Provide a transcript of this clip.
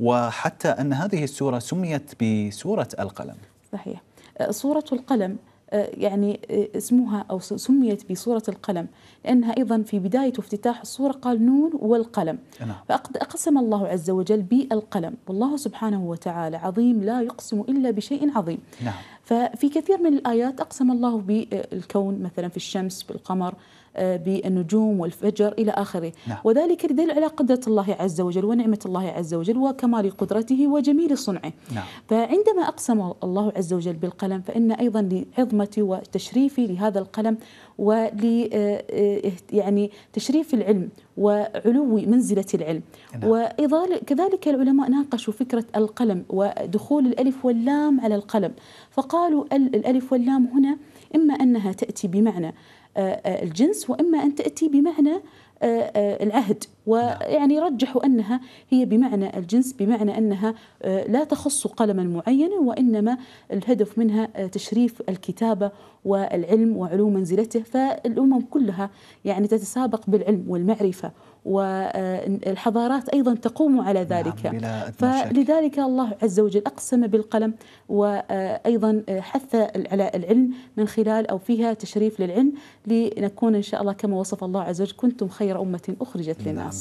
وحتى أن هذه السورة سميت بسورة القلم صحيح أه، سورة القلم أه، يعني أه، اسمها أو سميت بسورة القلم لأنها أيضا في بداية وافتتاح السورة قال نون والقلم نعم. فأقسم الله عز وجل بالقلم والله سبحانه وتعالى عظيم لا يقسم إلا بشيء عظيم نعم. ففي كثير من الآيات أقسم الله بالكون مثلا في الشمس بالقمر آه، بالنجوم والفجر إلى آخره نعم. وذلك يدل على قدرة الله عز وجل ونعمة الله عز وجل وكمال قدرته وجميل صنعه نعم. فعندما أقسم الله عز وجل بالقلم فإن أيضا لعظمتي وتشريفي لهذا القلم ول آه، آه، يعني تشريف العلم وعلو منزلة العلم نعم. وإظهار كذلك العلماء ناقشوا فكرة القلم ودخول الألف واللام على القلم فقال قالوا الألف واللام هنا إما أنها تأتي بمعنى آه، آه، الجنس وإما أن تأتي بمعنى آه، العهد نعم. ويعني رجحوا أنها هي بمعنى الجنس بمعنى أنها آه، لا تخص قلما معينا وإنما الهدف منها آه، تشريف الكتابة والعلم وعلوم منزلته فالأمم كلها يعني تتسابق بالعلم والمعرفة والحضارات آه، أيضا تقوم على نعم، ذلك نعم فلذلك الله عز وجل أقسم بالقلم وأيضا حث على العلم من خلال أو فيها تشريف للعلم لنكون إن شاء الله كما وصف الله عز وجل كنتم خير أمة أخرجت للناس